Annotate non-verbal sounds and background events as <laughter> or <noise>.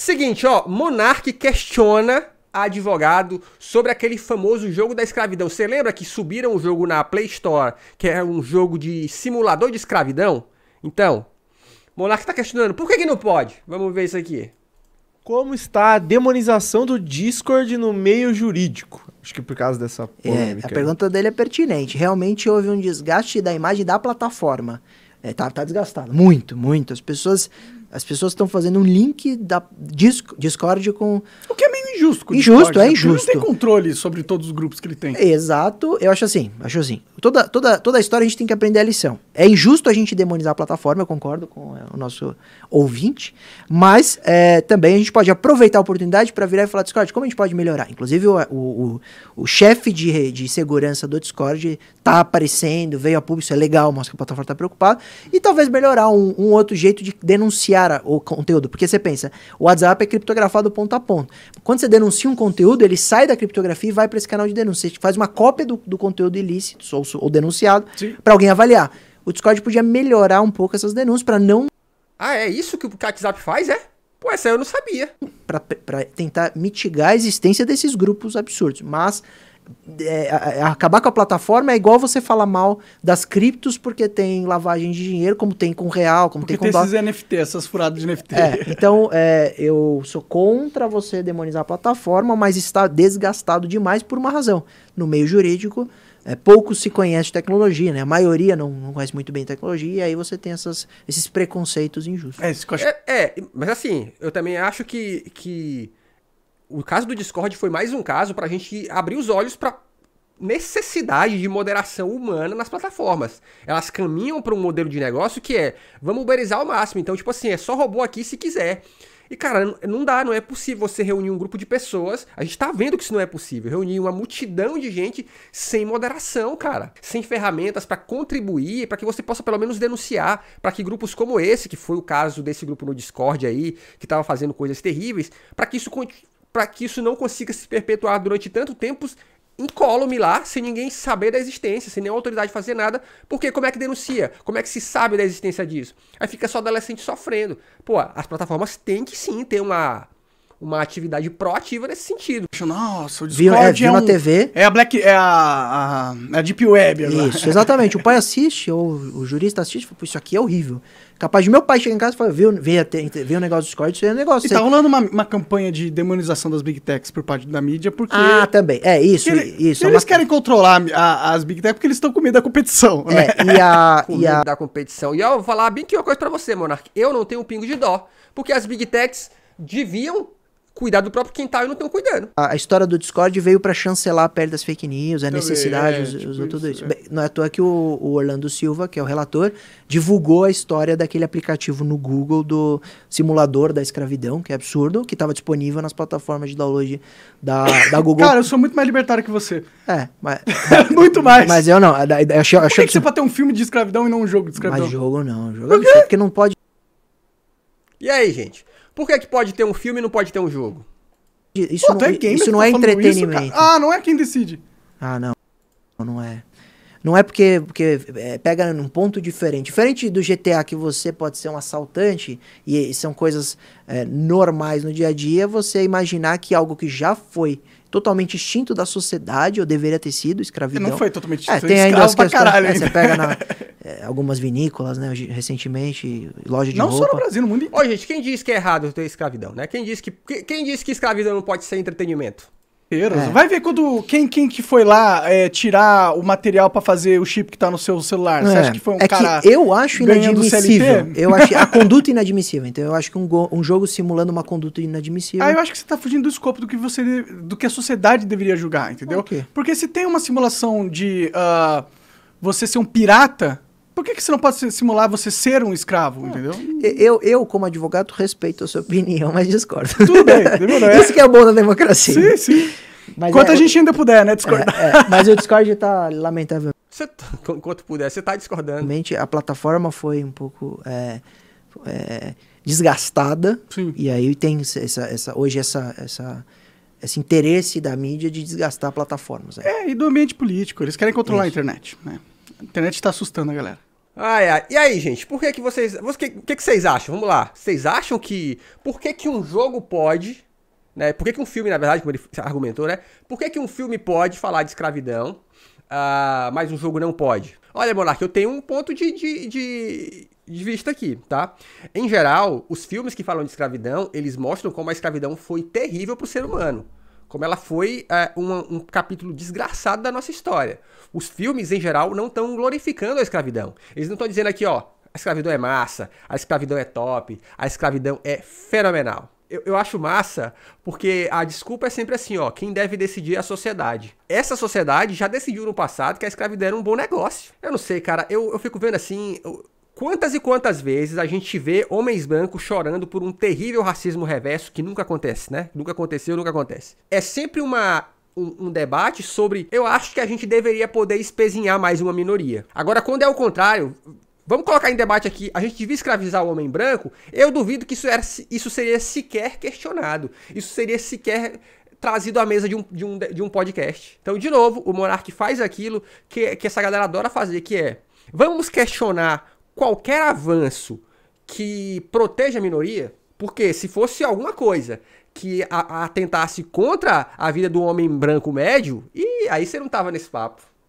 Seguinte, ó, Monarque questiona advogado sobre aquele famoso jogo da escravidão. Você lembra que subiram o jogo na Play Store, que é um jogo de simulador de escravidão? Então, Monarque está questionando, por que, que não pode? Vamos ver isso aqui. Como está a demonização do Discord no meio jurídico? Acho que por causa dessa é, polêmica. É, a pergunta dele é pertinente. Realmente houve um desgaste da imagem da plataforma. É, tá, tá desgastada. Muito, muito. As pessoas as pessoas estão fazendo um link da Discord com. O que injusto. Com injusto, Discord, é injusto. Ele não tem controle sobre todos os grupos que ele tem. Exato, eu acho assim, acho assim. Toda, toda, toda a história a gente tem que aprender a lição. É injusto a gente demonizar a plataforma, eu concordo com é, o nosso ouvinte, mas é, também a gente pode aproveitar a oportunidade para virar e falar, Discord, como a gente pode melhorar? Inclusive o, o, o, o chefe de, de segurança do Discord tá aparecendo, veio a público, isso é legal, mostra que a plataforma está preocupada, e talvez melhorar um, um outro jeito de denunciar a, o conteúdo, porque você pensa, o WhatsApp é criptografado ponto a ponto. Quando você denuncia um conteúdo, ele sai da criptografia e vai para esse canal de denúncia. A faz uma cópia do, do conteúdo ilícito ou, ou denunciado para alguém avaliar. O Discord podia melhorar um pouco essas denúncias para não. Ah, é isso que o WhatsApp faz, é? Pô, essa eu não sabia. Para tentar mitigar a existência desses grupos absurdos. Mas é, é, é, acabar com a plataforma é igual você falar mal das criptos porque tem lavagem de dinheiro, como tem com real, como porque tem com... Porque tem esses NFT, essas furadas de NFT. É, então, é, eu sou contra você demonizar a plataforma, mas está desgastado demais por uma razão. No meio jurídico, é, pouco se conhece tecnologia, né? A maioria não, não conhece muito bem tecnologia, e aí você tem essas, esses preconceitos injustos. É, acho... é, é, mas assim, eu também acho que... que o caso do Discord foi mais um caso para a gente abrir os olhos para necessidade de moderação humana nas plataformas. Elas caminham para um modelo de negócio que é, vamos uberizar ao máximo. Então, tipo assim, é só robô aqui se quiser. E, cara, não dá, não é possível você reunir um grupo de pessoas. A gente tá vendo que isso não é possível. Reunir uma multidão de gente sem moderação, cara. Sem ferramentas para contribuir, para que você possa pelo menos denunciar. para que grupos como esse, que foi o caso desse grupo no Discord aí, que tava fazendo coisas terríveis, para que isso para que isso não consiga se perpetuar durante tanto tempo incólume lá, sem ninguém saber da existência, sem nenhuma autoridade fazer nada, porque como é que denuncia? Como é que se sabe da existência disso? Aí fica só adolescente sofrendo. Pô, as plataformas têm que sim ter uma uma atividade proativa nesse sentido. Nossa, o Discord viu, é, viu é na um, TV. É a Black. É a, a, é a Deep Web agora. Isso, exatamente. o pai assiste, ou o jurista assiste e fala, isso aqui é horrível. Capaz de meu pai chegar em casa e falar, viu, veio, veio um negócio do Discord, isso é um negócio. E tá você... tá rolando uma, uma campanha de demonização das Big Techs por parte da mídia, porque. Ah, também. É, isso, ele, isso. É eles é uma... querem controlar a, as Big Techs porque eles estão com medo da competição, é, né? E a. <laughs> e a... da competição. E eu vou falar bem que uma coisa pra você, Monark. Eu não tenho um pingo de dó. Porque as Big Techs deviam cuidar do próprio quintal e não estão cuidando. A, a, história do Discord veio para chancelar a pele das fake news, a necessidade, é, os, tipo os, tudo isso. isso. É. não é à toa que o, o, Orlando Silva, que é o relator, divulgou a história daquele aplicativo no Google do simulador da escravidão, que é absurdo, que estava disponível nas plataformas de download da, da Google. Cara, eu sou muito mais libertário que você. É, <laughs> mas... muito mais. Mas eu não. Eu, eu, eu, Por que, que você pode ter um filme de escravidão e não um jogo de escravidão? Mas jogo não. Jogo é porque não pode... E aí, gente? Por que, é que pode ter um filme e não pode ter um jogo? Isso Pô, não, é, isso não é tá é entretenimento. Isso, ah, não é quem decide. Ah, não. Não é. Não é porque, porque é, pega num ponto diferente. Diferente do GTA, que você pode ser um assaltante, e, são coisas é, normais no dia a dia, você imaginar que algo que já foi totalmente extinto da sociedade, ou deveria ter sido, escravidão. Não foi totalmente é, extinto, é, tem ainda as questões, caralho. É, você pega na, <laughs> é, algumas vinícolas, né, recentemente, loja de não roupa. Não só no Brasil, no mundo inteiro. Ô, gente, quem diz que é errado ter escravidão, né? Quem diz que, quem que escravidão não pode ser entretenimento? É. Vai ver quando quem, quem que foi lá é, tirar o material para fazer o chip que tá no seu celular. Você é. acha que foi um é cara que eu acho inadmissível. Eu acho a <laughs> conduta inadmissível. Então eu acho que um, um jogo simulando uma conduta inadmissível. Ah, eu acho que você tá fugindo do escopo do que você do que a sociedade deveria julgar, entendeu? Okay. Porque se tem uma simulação de uh, você ser um pirata, por que, que você não pode simular você ser um escravo, ah, entendeu? Eu, eu, como advogado, respeito a sua opinião, mas discordo. Tudo bem, <laughs> demorou. É- Isso que é bom da democracia. Sim, sim. Mas Quanto é, a gente ainda puder, né, discordar. É, é, mas o Discord tá lamentável. Você, tá, enquanto puder, você tá discordando. Realmente, a plataforma foi um pouco é, é, desgastada. Sim. E aí tem essa, essa, hoje essa, essa esse interesse da mídia de desgastar plataformas. É. é, e do ambiente político. Eles querem controlar Isso. a internet. Né? A internet está assustando a galera. Ai, ai. E aí, gente, por que, que vocês. O que, que, que vocês acham? Vamos lá. Vocês acham que. Por que, que um jogo pode. Né? Por que, que um filme, na verdade, como ele argumentou, né? Por que, que um filme pode falar de escravidão, uh, mas um jogo não pode? Olha, Monark, eu tenho um ponto de, de, de, de vista aqui, tá? Em geral, os filmes que falam de escravidão, eles mostram como a escravidão foi terrível pro ser humano como ela foi é, um, um, capítulo desgraçado da nossa história. Os filmes, em geral, não estão glorificando a escravidão. Eles não estão dizendo aqui, ó, a escravidão é massa, a escravidão é top, a escravidão é fenomenal. Eu, eu acho massa porque a desculpa é sempre assim, ó, quem deve decidir é a sociedade. Essa sociedade já decidiu no passado que a escravidão era um bom negócio. Eu não sei, cara, eu, eu fico vendo assim, eu, Quantas e quantas vezes a gente vê homens brancos chorando por um terrível racismo reverso que nunca acontece, né? Nunca aconteceu, nunca acontece. É sempre uma um, um, debate sobre eu acho que a gente deveria poder espezinhar mais uma minoria. Agora, quando é o contrário, vamos colocar em debate aqui, a gente devia escravizar o homem branco? Eu duvido que isso, era, isso seria sequer questionado. Isso seria sequer trazido à mesa de um, de um, de um podcast. Então, de novo, o Monark faz aquilo que, que essa galera adora fazer, que é vamos questionar qualquer avanço que proteja a minoria, porque se fosse alguma coisa que atentasse contra a vida do homem branco médio, e aí você não tava nesse papo.